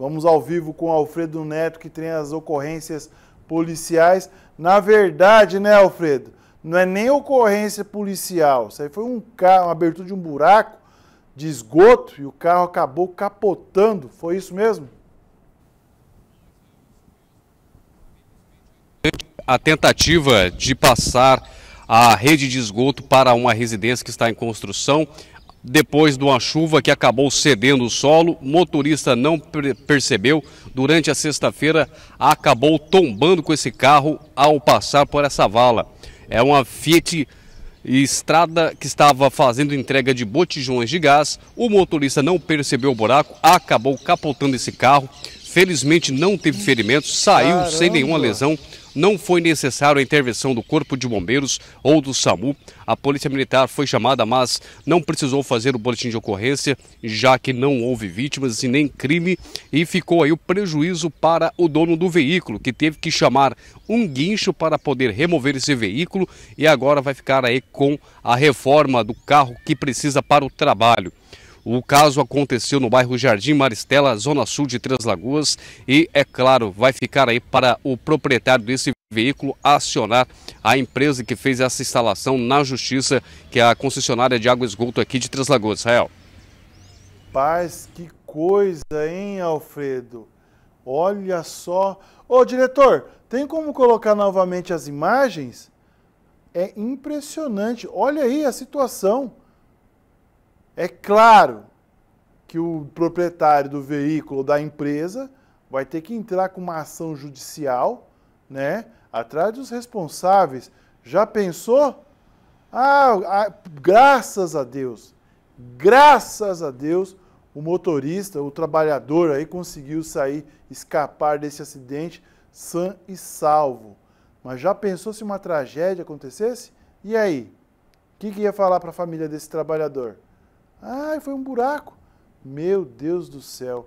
Vamos ao vivo com Alfredo Neto, que tem as ocorrências policiais. Na verdade, né, Alfredo? Não é nem ocorrência policial. Isso aí foi um carro, uma abertura de um buraco de esgoto e o carro acabou capotando. Foi isso mesmo? A tentativa de passar a rede de esgoto para uma residência que está em construção depois de uma chuva que acabou cedendo o solo, motorista não percebeu. Durante a sexta-feira, acabou tombando com esse carro ao passar por essa vala. É uma Fiat Estrada que estava fazendo entrega de botijões de gás. O motorista não percebeu o buraco, acabou capotando esse carro. Felizmente não teve ferimentos, saiu Caramba. sem nenhuma lesão não foi necessário a intervenção do Corpo de Bombeiros ou do SAMU. A Polícia Militar foi chamada, mas não precisou fazer o boletim de ocorrência, já que não houve vítimas e nem crime, e ficou aí o prejuízo para o dono do veículo, que teve que chamar um guincho para poder remover esse veículo e agora vai ficar aí com a reforma do carro que precisa para o trabalho. O caso aconteceu no bairro Jardim Maristela, zona sul de Três Lagoas, e é claro, vai ficar aí para o proprietário desse veículo acionar a empresa que fez essa instalação na justiça, que é a concessionária de água e esgoto aqui de Três Lagoas, Israel. Paz, que coisa, hein, Alfredo? Olha só. Ô, diretor, tem como colocar novamente as imagens? É impressionante. Olha aí a situação. É claro que o proprietário do veículo da empresa vai ter que entrar com uma ação judicial, né, atrás dos responsáveis. Já pensou? Ah, graças a Deus, graças a Deus, o motorista, o trabalhador aí conseguiu sair, escapar desse acidente sã e salvo. Mas já pensou se uma tragédia acontecesse? E aí? O que, que ia falar para a família desse trabalhador? Ah, foi um buraco. Meu Deus do céu.